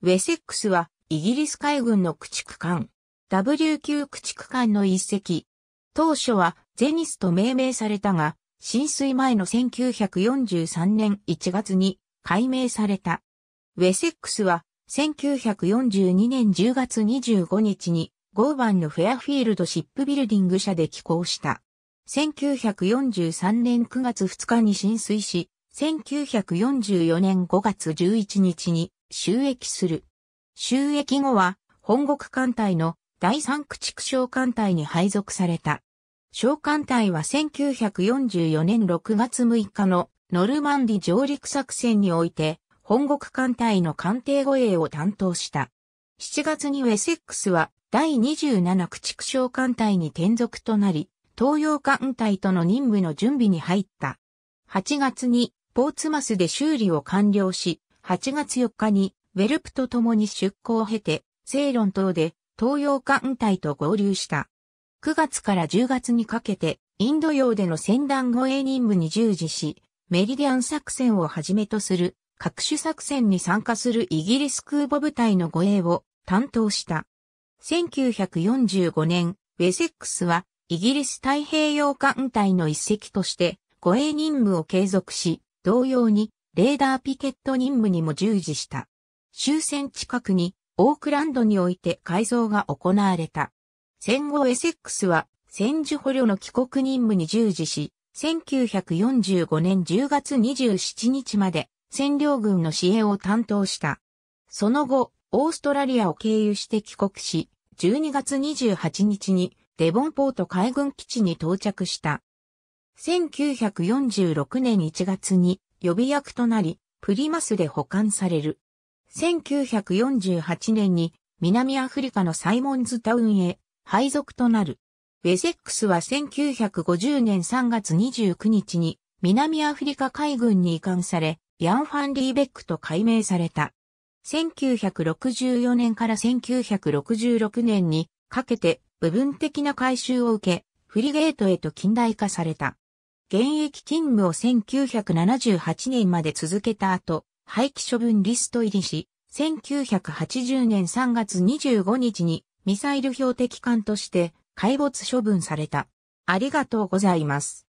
ウェセックスはイギリス海軍の駆逐艦 W 級駆逐艦の一隻。当初はゼニスと命名されたが、浸水前の1943年1月に改名された。ウェセックスは1942年10月25日に5番のフェアフィールドシップビルディング社で寄港した。1943年9月2日に浸水し、1944年5月11日に収益する。収益後は、本国艦隊の第三駆逐小艦隊に配属された。小艦隊は1944年6月6日のノルマンディ上陸作戦において、本国艦隊の艦艇護衛を担当した。7月にウェセックスは第27駆逐小艦隊に転属となり、東洋艦隊との任務の準備に入った。8月にポーツマスで修理を完了し、8月4日に、ウェルプと共に出港を経て、セイロン島で東洋艦隊と合流した。9月から10月にかけて、インド洋での船団護衛任務に従事し、メリディアン作戦をはじめとする各種作戦に参加するイギリス空母部隊の護衛を担当した。1945年、ウェセックスはイギリス太平洋艦隊の一隻として護衛任務を継続し、同様にレーダーピケット任務にも従事した。終戦近くにオークランドにおいて改造が行われた。戦後エセックスは戦時捕虜の帰国任務に従事し、1945年10月27日まで占領軍の支援を担当した。その後、オーストラリアを経由して帰国し、12月28日にデボンポート海軍基地に到着した。1946年1月に予備役となり、プリマスで保管される。1948年に南アフリカのサイモンズタウンへ配属となる。ウェセックスは1950年3月29日に南アフリカ海軍に移管され、ヤン・ファン・リーベックと改名された。1964年から1966年にかけて部分的な改修を受け、フリゲートへと近代化された。現役勤務を1978年まで続けた後、廃棄処分リスト入りし、1980年3月25日にミサイル標的艦として、海没処分された。ありがとうございます。